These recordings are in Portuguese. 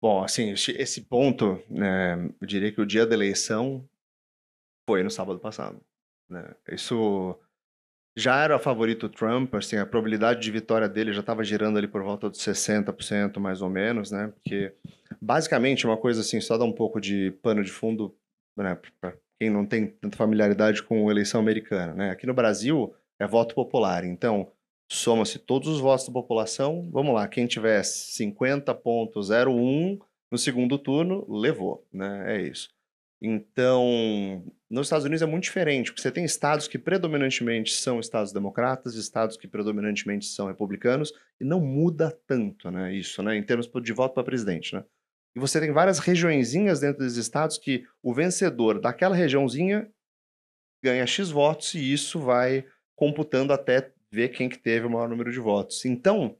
Bom, assim, esse ponto, né, eu diria que o dia da eleição foi no sábado passado. Né? Isso já era favorito Trump, assim, a probabilidade de vitória dele já estava girando ali por volta dos 60% mais ou menos, né? Porque basicamente uma coisa assim, só dá um pouco de pano de fundo, né, para quem não tem tanta familiaridade com a eleição americana, né? Aqui no Brasil é voto popular, então Soma-se todos os votos da população. Vamos lá, quem tiver 50,01 no segundo turno, levou, né? É isso. Então, nos Estados Unidos é muito diferente, porque você tem estados que predominantemente são estados democratas, estados que predominantemente são republicanos, e não muda tanto, né, isso, né, em termos de voto para presidente, né? E você tem várias regiõezinhas dentro dos estados que o vencedor daquela regiãozinha ganha X votos e isso vai computando até ver quem que teve o maior número de votos. Então,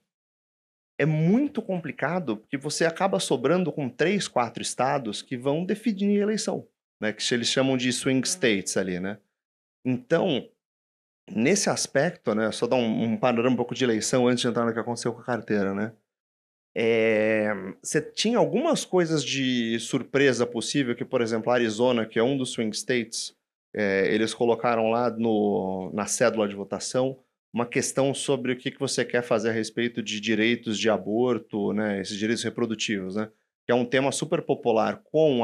é muito complicado porque você acaba sobrando com três, quatro estados que vão definir a eleição, né? Que eles chamam de swing uhum. states ali, né? Então, nesse aspecto, né? Só dar um, um panorama um pouco de eleição antes de entrar no que aconteceu com a carteira, né? É, você tinha algumas coisas de surpresa possível que, por exemplo, Arizona, que é um dos swing states, é, eles colocaram lá no, na cédula de votação uma questão sobre o que, que você quer fazer a respeito de direitos de aborto, né, esses direitos reprodutivos, né, que é um tema super popular com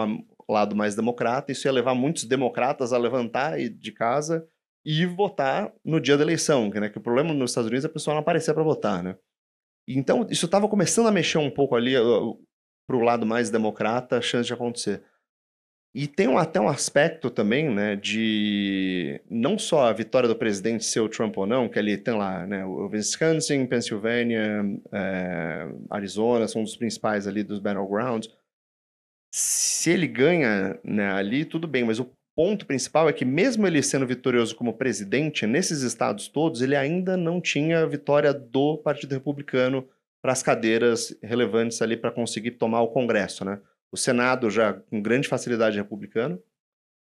o lado mais democrata, isso ia levar muitos democratas a levantar de casa e votar no dia da eleição, né, que o problema nos Estados Unidos é a pessoa não aparecer para votar, né. Então, isso estava começando a mexer um pouco ali para o lado mais democrata, a chance de acontecer. E tem um, até um aspecto também, né, de não só a vitória do presidente, ser o Trump ou não, que ele tem lá, né, o Wisconsin, Pensilvânia, é, eh, Arizona, são um dos principais ali dos battlegrounds. Se ele ganha né, ali, tudo bem, mas o ponto principal é que mesmo ele sendo vitorioso como presidente, nesses estados todos, ele ainda não tinha a vitória do Partido Republicano para as cadeiras relevantes ali para conseguir tomar o Congresso, né? O Senado já com grande facilidade republicano,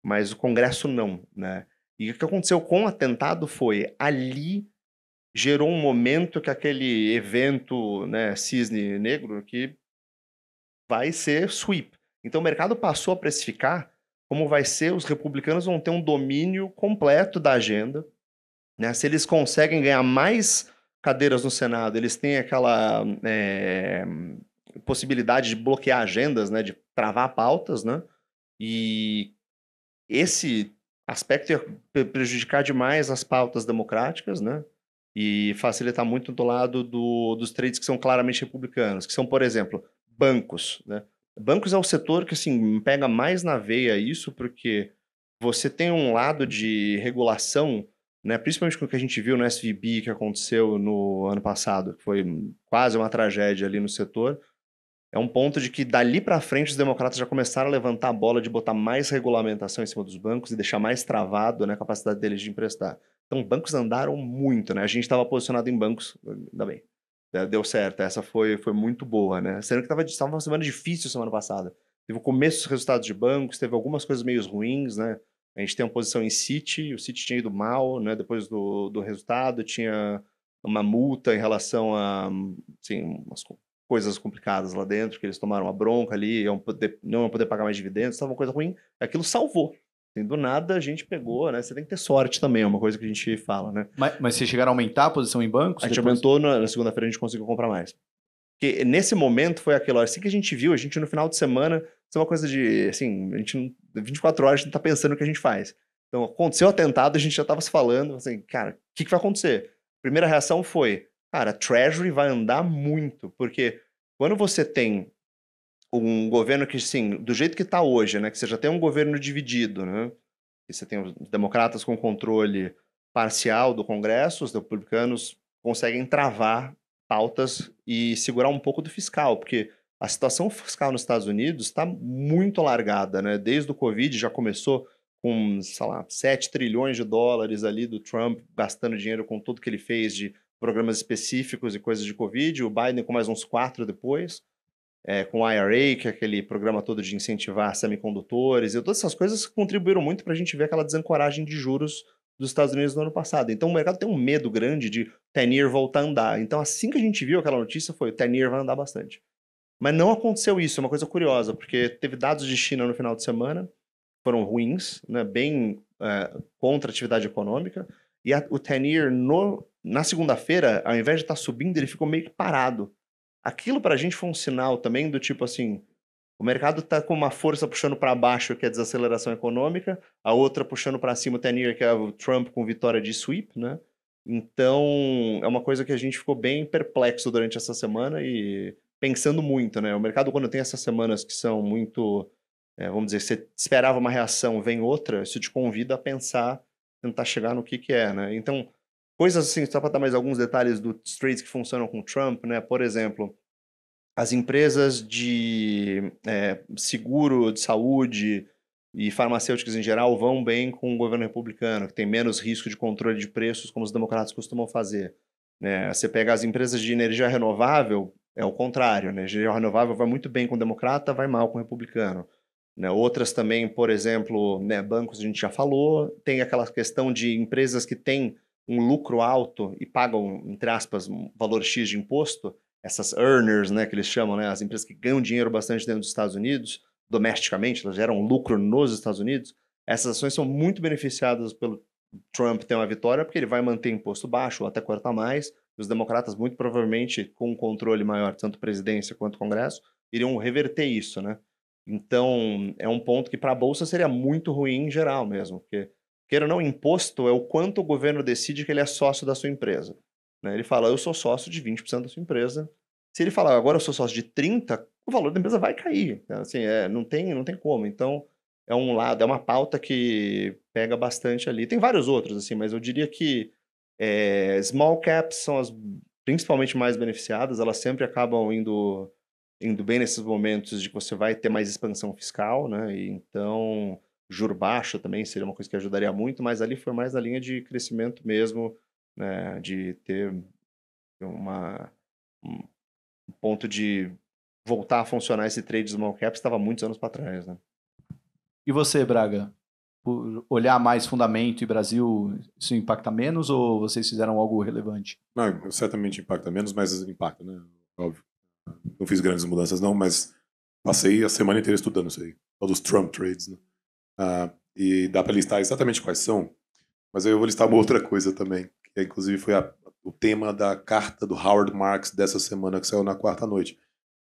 mas o Congresso não, né? E o que aconteceu com o atentado foi ali gerou um momento que aquele evento, né, cisne negro que vai ser sweep. Então o mercado passou a precificar como vai ser, os republicanos vão ter um domínio completo da agenda, né? Se eles conseguem ganhar mais cadeiras no Senado, eles têm aquela é, possibilidade de bloquear agendas, né, de travar pautas, né? E esse aspecto ia prejudicar demais as pautas democráticas, né? E facilitar muito do lado do, dos trades que são claramente republicanos, que são, por exemplo, bancos, né? Bancos é o setor que assim pega mais na veia isso, porque você tem um lado de regulação, né? Principalmente com o que a gente viu no SVB que aconteceu no ano passado, que foi quase uma tragédia ali no setor é um ponto de que dali para frente os democratas já começaram a levantar a bola de botar mais regulamentação em cima dos bancos e deixar mais travado né, a capacidade deles de emprestar. Então, bancos andaram muito, né? A gente estava posicionado em bancos, ainda bem. Né? Deu certo, essa foi, foi muito boa, né? Sendo que estava uma semana difícil semana passada. Teve o começo dos resultados de bancos, teve algumas coisas meio ruins, né? A gente tem uma posição em City, o City tinha ido mal, né? Depois do, do resultado, tinha uma multa em relação a, assim, umas coisas complicadas lá dentro, que eles tomaram uma bronca ali, iam poder, não iam poder pagar mais dividendos, estava uma coisa ruim. Aquilo salvou. Assim, do nada a gente pegou, né? Você tem que ter sorte também, é uma coisa que a gente fala, né? Mas, mas vocês chegaram a aumentar a posição em bancos? A gente depois... aumentou, na, na segunda-feira a gente conseguiu comprar mais. Porque nesse momento foi aquilo, assim que a gente viu, a gente no final de semana, isso é uma coisa de, assim, a gente 24 horas a gente tá pensando o que a gente faz. Então, aconteceu o atentado, a gente já estava se falando, assim, cara, o que, que vai acontecer? A primeira reação foi, Cara, Treasury vai andar muito, porque quando você tem um governo que, sim, do jeito que está hoje, né? Que você já tem um governo dividido, né? Que você tem os democratas com controle parcial do Congresso, os republicanos conseguem travar pautas e segurar um pouco do fiscal, porque a situação fiscal nos Estados Unidos está muito largada, né? Desde o Covid já começou com, sei lá, 7 trilhões de dólares ali do Trump gastando dinheiro com tudo que ele fez de programas específicos e coisas de Covid, o Biden com mais uns quatro depois, é, com o IRA, que é aquele programa todo de incentivar semicondutores, e todas essas coisas contribuíram muito para a gente ver aquela desancoragem de juros dos Estados Unidos no ano passado. Então o mercado tem um medo grande de o voltar a andar. Então assim que a gente viu aquela notícia foi o ten vai andar bastante. Mas não aconteceu isso, é uma coisa curiosa, porque teve dados de China no final de semana, foram ruins, né, bem é, contra a atividade econômica, e a, o Tenir no na segunda-feira, ao invés de estar tá subindo, ele ficou meio que parado. Aquilo para a gente foi um sinal também do tipo assim, o mercado está com uma força puxando para baixo, que é a desaceleração econômica, a outra puxando para cima o Tenier, que é o Trump com vitória de sweep, né? Então, é uma coisa que a gente ficou bem perplexo durante essa semana e pensando muito, né? O mercado, quando tem essas semanas que são muito, é, vamos dizer, você esperava uma reação, vem outra, isso te convida a pensar, tentar chegar no que que é, né? Então, Coisas assim, só para dar mais alguns detalhes dos trades que funcionam com Trump, né? Por exemplo, as empresas de é, seguro de saúde e farmacêuticas em geral vão bem com o governo republicano, que tem menos risco de controle de preços, como os democratas costumam fazer. Né? Você pega as empresas de energia renovável, é o contrário. Né? Energia renovável vai muito bem com o democrata, vai mal com o republicano. Né? Outras também, por exemplo, né, bancos a gente já falou, tem aquela questão de empresas que têm um lucro alto e pagam, entre aspas, um valor X de imposto, essas earners, né, que eles chamam, né, as empresas que ganham dinheiro bastante dentro dos Estados Unidos, domesticamente, elas geram lucro nos Estados Unidos, essas ações são muito beneficiadas pelo Trump ter uma vitória, porque ele vai manter imposto baixo ou até cortar mais, os democratas, muito provavelmente, com um controle maior, tanto presidência quanto Congresso, iriam reverter isso, né? Então, é um ponto que para a Bolsa seria muito ruim em geral mesmo, porque Queira ou não, imposto é o quanto o governo decide que ele é sócio da sua empresa. Né? Ele fala, eu sou sócio de 20% da sua empresa. Se ele falar, agora eu sou sócio de 30%, o valor da empresa vai cair. Né? Assim, é, não, tem, não tem como. Então, é um lado, é uma pauta que pega bastante ali. Tem vários outros, assim, mas eu diria que é, small caps são as principalmente mais beneficiadas, elas sempre acabam indo, indo bem nesses momentos de que você vai ter mais expansão fiscal, né? então, juro baixo também seria uma coisa que ajudaria muito, mas ali foi mais na linha de crescimento mesmo, né, de ter uma, um ponto de voltar a funcionar esse trade small cap estava muitos anos para trás, né? E você, Braga? Por olhar mais fundamento e Brasil, isso impacta menos ou vocês fizeram algo relevante? Não, certamente impacta menos, mas impacta, né? Óbvio. Não fiz grandes mudanças não, mas passei a semana inteira estudando isso aí. Todos os Trump trades, né? Ah, e dá para listar exatamente quais são, mas eu vou listar uma outra coisa também, que é, inclusive foi a, o tema da carta do Howard Marks dessa semana, que saiu na quarta noite,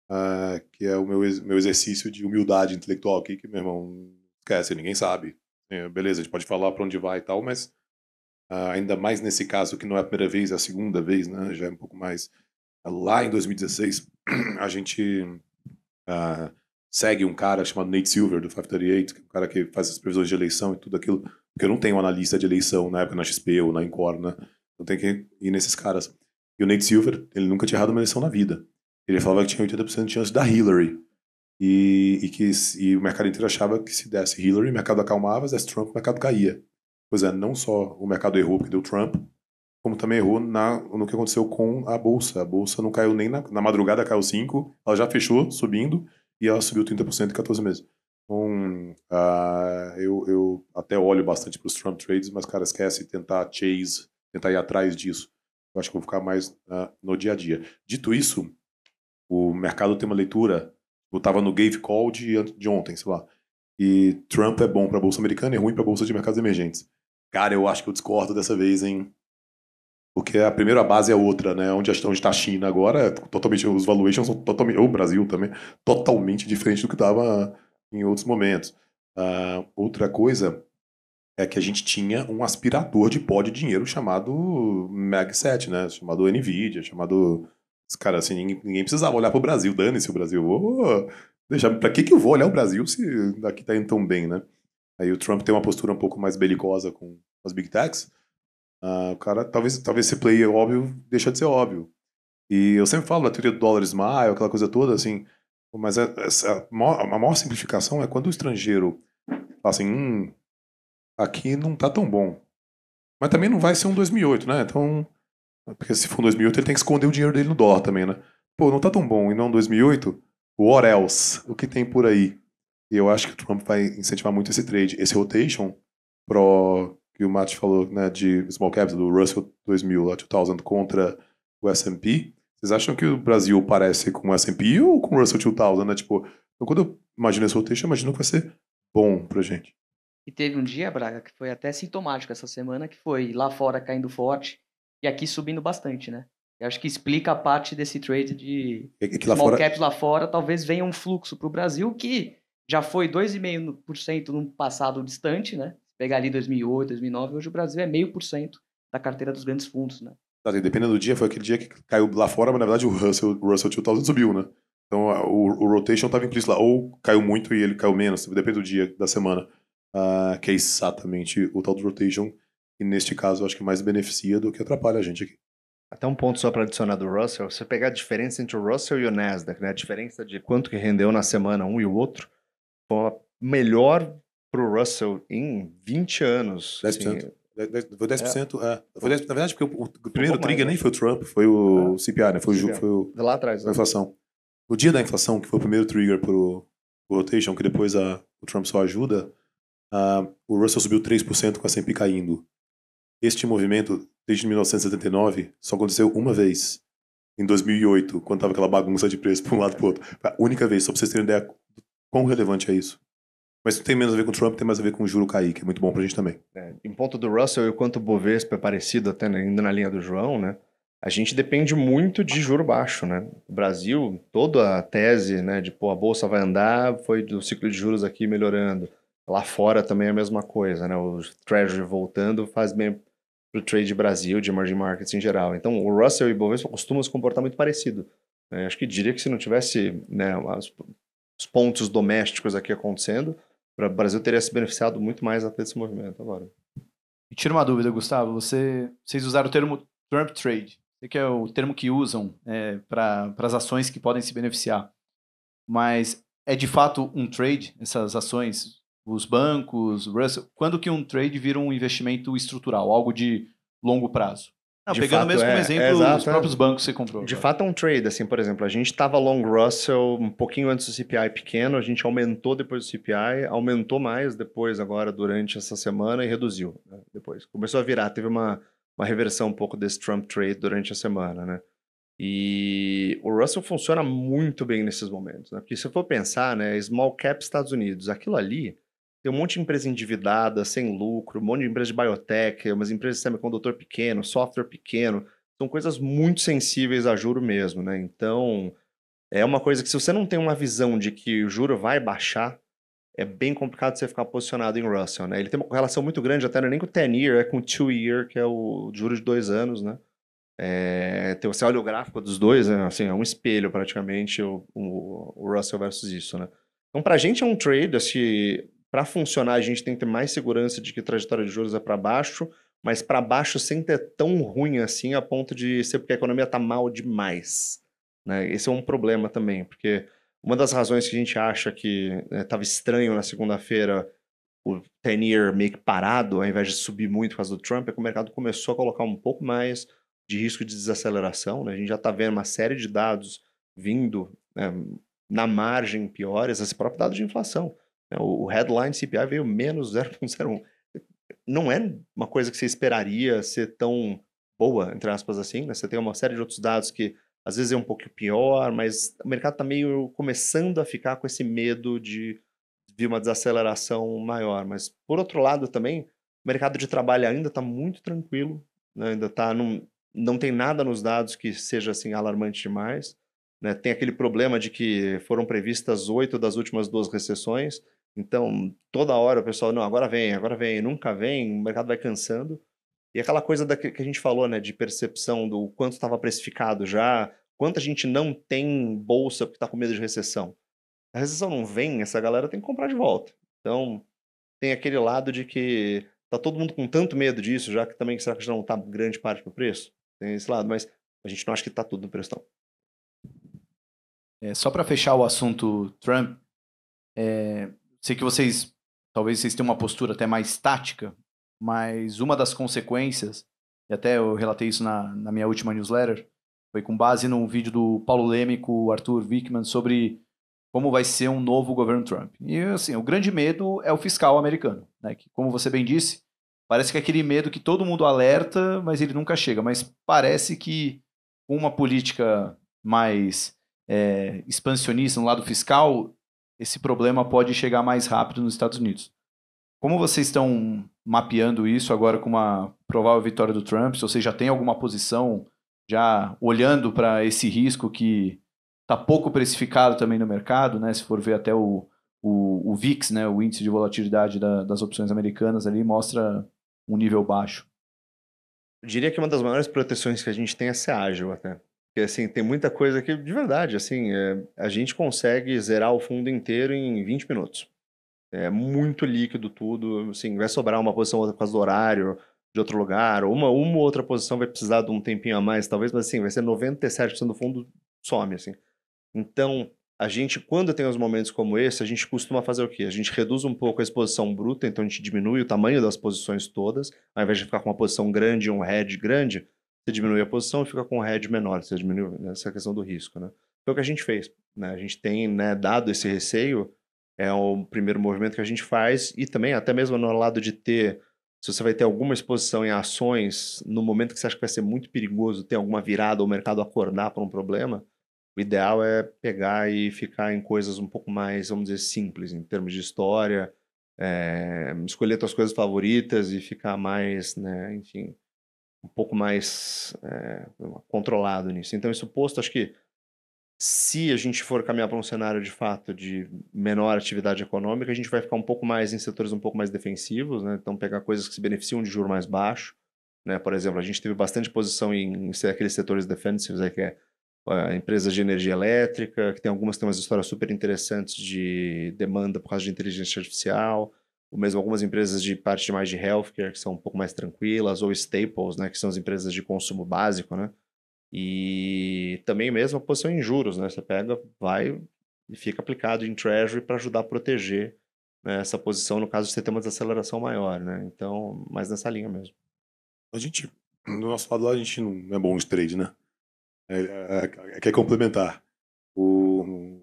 ah, que é o meu, meu exercício de humildade intelectual aqui, que, meu irmão, esquece, ninguém sabe. É, beleza, a gente pode falar para onde vai e tal, mas ah, ainda mais nesse caso, que não é a primeira vez, é a segunda vez, né, já é um pouco mais... Lá em 2016, a gente segue um cara chamado Nate Silver, do 538, que é o cara que faz as previsões de eleição e tudo aquilo, porque eu não tenho um analista de eleição na época na XP ou na Incor, né? Então tem que ir nesses caras. E o Nate Silver, ele nunca tinha errado uma eleição na vida. Ele falava que tinha 80% de chance da Hillary. E, e que e o mercado inteiro achava que se desse Hillary, o mercado acalmava, se desse Trump, o mercado caía. Pois é, não só o mercado errou porque deu Trump, como também errou na, no que aconteceu com a bolsa. A bolsa não caiu nem na, na madrugada, caiu 5, ela já fechou subindo, e ela subiu 30% em 14 meses. Então, uh, eu, eu até olho bastante para os Trump Trades, mas, cara, esquece tentar chase, tentar ir atrás disso. Eu acho que eu vou ficar mais uh, no dia a dia. Dito isso, o mercado tem uma leitura. Eu estava no Gave Call de, de ontem, sei lá. E Trump é bom para a bolsa americana e é ruim para a bolsa de mercados emergentes. Cara, eu acho que eu discordo dessa vez, hein? Porque é a primeira base é outra, né? Onde está a China agora, é totalmente os valuations são totalmente, ou o Brasil também, totalmente diferente do que estava em outros momentos. Uh, outra coisa é que a gente tinha um aspirador de pó de dinheiro chamado Mag7, né? Chamado Nvidia, chamado. Cara, assim, ninguém, ninguém precisava olhar para o Brasil, dane-se o Brasil. Oh, deixa, para que, que eu vou olhar o Brasil se daqui está indo tão bem, né? Aí o Trump tem uma postura um pouco mais belicosa com as big techs ah, o cara, talvez, talvez esse play óbvio deixa de ser óbvio. E eu sempre falo da teoria do dólar smile, aquela coisa toda, assim, mas essa, é, é, é, a, maior, a maior simplificação é quando o estrangeiro fala assim, hum, aqui não tá tão bom. Mas também não vai ser um 2008, né? Então, porque se for um 2008, ele tem que esconder o dinheiro dele no dólar também, né? Pô, não tá tão bom. E não um 2008, what else? O que tem por aí? E eu acho que o Trump vai incentivar muito esse trade, esse rotation pro que o Matt falou, né, de small caps, do Russell 2000, lá, 2000 contra o S&P, vocês acham que o Brasil parece com o S&P ou com o Russell 2000, né? Tipo, então quando eu imagino esse roteiro, eu imagino que vai ser bom pra gente. E teve um dia, Braga, que foi até sintomático essa semana, que foi lá fora caindo forte e aqui subindo bastante, né? Eu acho que explica a parte desse trade de é small fora... caps lá fora, talvez venha um fluxo para o Brasil que já foi 2,5% no passado distante, né? pegar ali 2008, 2009, hoje o Brasil é meio por cento da carteira dos grandes fundos, né? Exato, tá, assim, dependendo do dia, foi aquele dia que caiu lá fora, mas na verdade o Russell, o Russell 2000 subiu, né? Então o, o rotation estava implícito lá, ou caiu muito e ele caiu menos, depende do dia, da semana, uh, que é exatamente o tal do rotation, que neste caso eu acho que mais beneficia do que atrapalha a gente aqui. Até um ponto só para adicionar do Russell, você pegar a diferença entre o Russell e o Nasdaq, né? a diferença de quanto que rendeu na semana um e o outro, foi a melhor para o Russell em 20 anos. 10%. Assim, foi 10%, é. é. Foi 10%, é. na verdade, porque o, o primeiro trigger né? nem foi o Trump, foi o ah, é. CPI, né? Foi o, foi o Lá atrás. A né? inflação. No dia da inflação, que foi o primeiro trigger pro, pro rotation, que depois a, o Trump só ajuda, a, o Russell subiu 3% com a S&P caindo. Este movimento, desde 1979, só aconteceu uma vez. Em 2008, quando tava aquela bagunça de preço para um lado e pro outro. a única vez, só para vocês terem ideia quão relevante é isso. Mas isso tem menos a ver com o Trump, tem mais a ver com o juro cair, que é muito bom para a gente também. É, em ponto do Russell e quanto o Bovespa é parecido, até ainda na linha do João, né? A gente depende muito de juro baixo, né? O Brasil, toda a tese, né, de pô, a bolsa vai andar, foi do ciclo de juros aqui melhorando. Lá fora também é a mesma coisa, né? O Treasury voltando faz bem para o trade Brasil, de emerging markets em geral. Então, o Russell e o Bovespa costumam se comportar muito parecido. Né? Acho que diria que se não tivesse né, as, os pontos domésticos aqui acontecendo, o Brasil teria se beneficiado muito mais até desse movimento agora. E tira uma dúvida, Gustavo. Você, vocês usaram o termo Trump Trade, que é o termo que usam é, para as ações que podem se beneficiar. Mas é de fato um trade essas ações? Os bancos, Russell, quando que um trade vira um investimento estrutural, algo de longo prazo? Não, pegando fato, mesmo é, como exemplo é exato, os é. próprios bancos que você comprou. De fato, é um trade, assim, por exemplo, a gente estava long Russell um pouquinho antes do CPI pequeno, a gente aumentou depois do CPI, aumentou mais depois agora durante essa semana e reduziu né, depois. Começou a virar, teve uma, uma reversão um pouco desse Trump trade durante a semana, né? E o Russell funciona muito bem nesses momentos, né? Porque se eu for pensar, né, small cap Estados Unidos, aquilo ali tem um monte de empresa endividada, sem lucro, um monte de empresa de biotech, umas empresas de semicondutor pequeno, software pequeno. São coisas muito sensíveis a juro mesmo, né? Então, é uma coisa que se você não tem uma visão de que o juro vai baixar, é bem complicado você ficar posicionado em Russell, né? Ele tem uma relação muito grande, até não é nem com o 10-year, é com o 2-year, que é o juro de dois anos, né? É, então, você olha o gráfico dos dois, né? assim, é um espelho praticamente o, o, o Russell versus isso, né? Então, pra gente é um trade, assim, para funcionar, a gente tem que ter mais segurança de que a trajetória de juros é para baixo, mas para baixo sem ter é tão ruim assim, a ponto de ser porque a economia está mal demais. Né? Esse é um problema também, porque uma das razões que a gente acha que estava né, estranho na segunda-feira o 10-year meio que parado, ao invés de subir muito por causa do Trump, é que o mercado começou a colocar um pouco mais de risco de desaceleração. Né? A gente já está vendo uma série de dados vindo né, na margem piores, esse próprio dado de inflação. Né, o headline CPI veio menos 0,01. Não é uma coisa que você esperaria ser tão boa, entre aspas, assim. Né? Você tem uma série de outros dados que às vezes é um pouco pior, mas o mercado está meio começando a ficar com esse medo de vir uma desaceleração maior. Mas, por outro lado, também, o mercado de trabalho ainda está muito tranquilo, né? ainda tá não não tem nada nos dados que seja assim alarmante demais. Né? Tem aquele problema de que foram previstas oito das últimas duas recessões, então toda hora o pessoal, não, agora vem, agora vem, nunca vem, o mercado vai cansando. E aquela coisa da, que a gente falou, né, de percepção do quanto estava precificado já, quanto a gente não tem bolsa porque está com medo de recessão. A recessão não vem, essa galera tem que comprar de volta. Então tem aquele lado de que tá todo mundo com tanto medo disso, já que também será que já não está grande parte do preço? Tem esse lado, mas a gente não acha que está tudo no preço, não. É, só para fechar o assunto Trump, é, sei que vocês, talvez vocês tenham uma postura até mais tática, mas uma das consequências, e até eu relatei isso na, na minha última newsletter, foi com base num vídeo do Paulo Leme com o Arthur Wickman sobre como vai ser um novo governo Trump. E assim, o grande medo é o fiscal americano, né? Que, como você bem disse, parece que é aquele medo que todo mundo alerta, mas ele nunca chega. Mas parece que uma política mais é, expansionista, no lado fiscal, esse problema pode chegar mais rápido nos Estados Unidos. Como vocês estão mapeando isso agora com uma provável vitória do Trump? Se vocês já têm alguma posição, já olhando para esse risco que está pouco precificado também no mercado, né? Se for ver até o, o, o VIX, né? o índice de volatilidade da, das opções americanas ali, mostra um nível baixo. Eu diria que uma das maiores proteções que a gente tem é ser ágil até. Porque, assim, tem muita coisa que, de verdade, assim, é, a gente consegue zerar o fundo inteiro em 20 minutos. É muito líquido tudo, assim, vai sobrar uma posição ou outra por causa do horário, de outro lugar, ou uma, uma outra posição vai precisar de um tempinho a mais, talvez, mas, assim, vai ser 97% do fundo some, assim. Então, a gente, quando tem uns momentos como esse, a gente costuma fazer o quê? A gente reduz um pouco a exposição bruta, então a gente diminui o tamanho das posições todas, ao invés de ficar com uma posição grande um head grande, você diminui a posição e fica com um head menor, você diminui essa questão do risco, né? Foi então, o que a gente fez. Né? A gente tem, né, dado esse receio, é o primeiro movimento que a gente faz e também até mesmo no lado de ter se você vai ter alguma exposição em ações no momento que você acha que vai ser muito perigoso ter alguma virada ou o mercado acordar para um problema, o ideal é pegar e ficar em coisas um pouco mais, vamos dizer, simples em termos de história, é, escolher suas coisas favoritas e ficar mais, né, enfim, um pouco mais é, controlado nisso. Então, isso posto, acho que se a gente for caminhar para um cenário de fato de menor atividade econômica, a gente vai ficar um pouco mais em setores um pouco mais defensivos, né? Então, pegar coisas que se beneficiam de juro mais baixo, né? Por exemplo, a gente teve bastante posição em, em aqueles setores defensivos, aí que é empresas de energia elétrica, que tem algumas que têm umas histórias super interessantes de demanda por causa de inteligência artificial, ou mesmo algumas empresas de parte mais de healthcare, que são um pouco mais tranquilas, ou staples, né, que são as empresas de consumo básico, né? E também mesmo a posição em juros, né? Você pega, vai e fica aplicado em treasury para ajudar a proteger né, essa posição no caso de você ter uma desaceleração maior, né? Então, mais nessa linha mesmo. A gente, do nosso lado, a gente não é bom de trade, né? É, é, é, quer complementar. O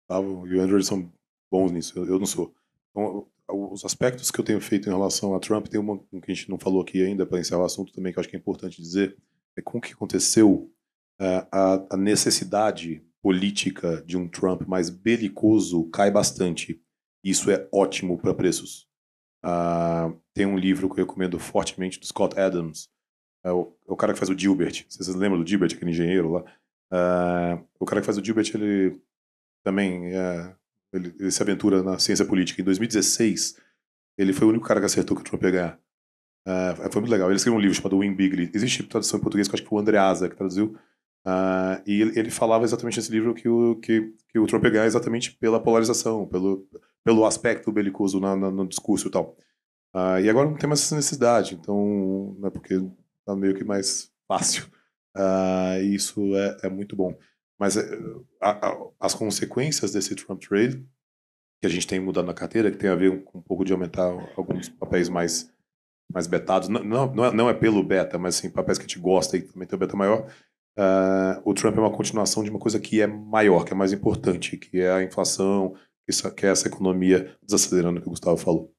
Gustavo e o Andrew são bons nisso, eu, eu não sou. Então, os aspectos que eu tenho feito em relação a Trump, tem uma que a gente não falou aqui ainda para encerrar o assunto também, que eu acho que é importante dizer, é com o que aconteceu é, a, a necessidade política de um Trump mais belicoso cai bastante. Isso é ótimo para preços. Uh, tem um livro que eu recomendo fortemente do Scott Adams, é o, é o, cara que faz o Gilbert. Vocês lembram do Gilbert, aquele engenheiro lá? Uh, o cara que faz o Gilbert, ele também é, ele, ele, se aventura na ciência política. Em 2016, ele foi o único cara que acertou que o Trump ia ganhar. Uh, foi muito legal. Ele escreveu um livro chamado Win Bigly. Existe tradução em português que eu acho que foi o Andreasa que traduziu. Uh, e ele, ele, falava exatamente nesse livro que o, que, que o Trump ia ganhar exatamente pela polarização, pelo, pelo aspecto belicoso na, na, no discurso e tal. Uh, e agora não tem mais essa necessidade, então, é porque tá meio que mais fácil. Uh, e isso é, é muito bom. Mas eh, a, a, as consequências desse Trump Trade, que a gente tem mudado na carteira, que tem a ver com um pouco de aumentar alguns papéis mais, mais betados, não, não, é, não é pelo beta, mas sim papéis que a gente gosta e também tem o beta maior, uh, o Trump é uma continuação de uma coisa que é maior, que é mais importante, que é a inflação, que é essa economia desacelerando que o Gustavo falou.